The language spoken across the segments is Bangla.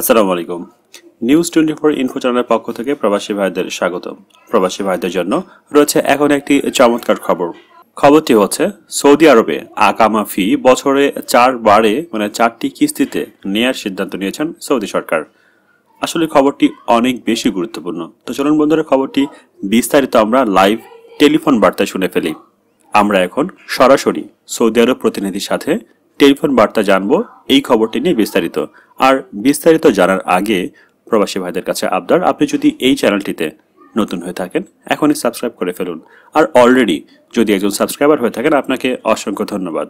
আসসালামু আলাইকুম নিউজ টোয়েন্টি ফোর ইনফো চ্যানেলের পক্ষ থেকে প্রবাসী ভাইদের স্বাগত প্রবাসী ভাইদের জন্য রয়েছে এখন একটি চমৎকার খবর খবরটি হচ্ছে সৌদি আরবে আকামা ফি বছরে চার বারে মানে চারটি কিস্তিতে নেয়ার সিদ্ধান্ত নিয়েছেন সৌদি সরকার আসলে খবরটি অনেক বেশি গুরুত্বপূর্ণ তো চলুন বন্ধুরা খবরটি বিস্তারিত আমরা লাইভ টেলিফোন বার্তায় শুনে ফেলি আমরা এখন সরাসরি সৌদি আরব প্রতিনিধির সাথে টেলিফোন বার্তা জানবো এই খবরটি নিয়ে বিস্তারিত আর বিস্তারিত জানার আগে প্রবাসী ভাইদের কাছে আবদার আপনি যদি এই চ্যানেলটিতে নতুন হয়ে থাকেন এখনই সাবস্ক্রাইব করে ফেলুন আর অলরেডি যদি একজন সাবস্ক্রাইবার হয়ে থাকেন আপনাকে অসংখ্য ধন্যবাদ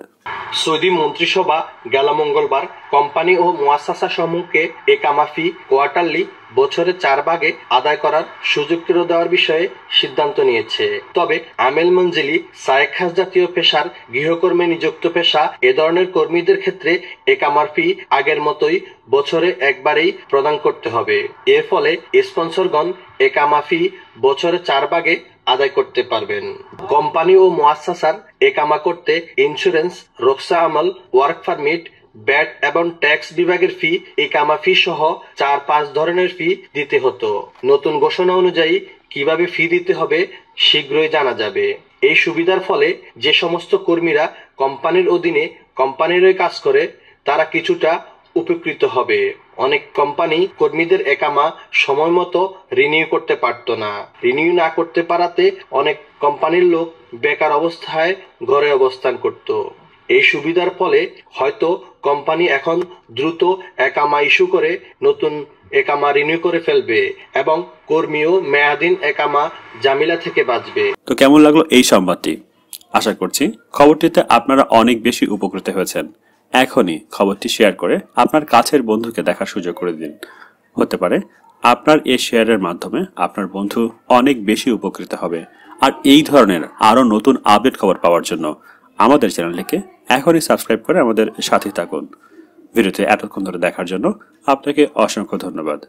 সৌদি মন্ত্রিসভা গেল মঙ্গলবার কোম্পানি ও মোয়াসাসা সমূহকে একামাফি কোয়ার্টারলি বছরে চার ভাগে আদায় করার সুযোগ ফেরত দেওয়ার বিষয়ে সিদ্ধান্ত নিয়েছে তবে আমেল মঞ্জিলি সায়েখাস জাতীয় পেশার গৃহকর্মে নিযুক্ত পেশা এ ধরনের কর্মীদের ক্ষেত্রে একামার ফি আগের মতোই বছরে একবারেই প্রদান করতে হবে এর ফলে স্পন্সরগণ একামাফি বছরে চার ভাগে আদায় করতে পারবেন কোম্পানি ও মোয়াসার একামা করতে ইন্স্যুরেন্স রোকসা আমল ওয়ার্ক পারমিট ব্যাট এবং ট্যাক্স বিভাগের ফি একামা ফি সহ চার পাঁচ ধরনের ফি দিতে হতো নতুন ঘোষণা অনুযায়ী কিভাবে ফি দিতে হবে শীঘ্রই জানা যাবে এই সুবিধার ফলে যে সমস্ত কর্মীরা কোম্পানির অধীনে কোম্পানিরই কাজ করে তারা কিছুটা উপকৃত হবে অনেক কোম্পানি কর্মীদের একামা সময় মতো রিনিউ করতে পারত না রিনিউ না করতে পারাতে অনেক কোম্পানির লোক বেকার অবস্থায় ঘরে অবস্থান করত এই সুবিধার ফলে হয়তো কোম্পানি এখন দ্রুত একামা ইস্যু করে নতুন একামা রিনিউ করে ফেলবে এবং কর্মীও মেয়াদিন একামা জামিলা থেকে বাঁচবে তো কেমন লাগলো এই সংবাদটি আশা করছি খবরটিতে আপনারা অনেক বেশি উপকৃত হয়েছেন এখনই খবরটি শেয়ার করে আপনার কাছের বন্ধুকে দেখার সুযোগ করে দিন হতে পারে আপনার এ শেয়ারের মাধ্যমে আপনার বন্ধু অনেক বেশি উপকৃত হবে আর এই ধরনের আরও নতুন আপডেট খবর পাওয়ার জন্য আমাদের চ্যানেলটিকে এখনই সাবস্ক্রাইব করে আমাদের সাথে থাকুন ভিডিওতে এতক্ষণ ধরে দেখার জন্য আপনাকে অসংখ্য ধন্যবাদ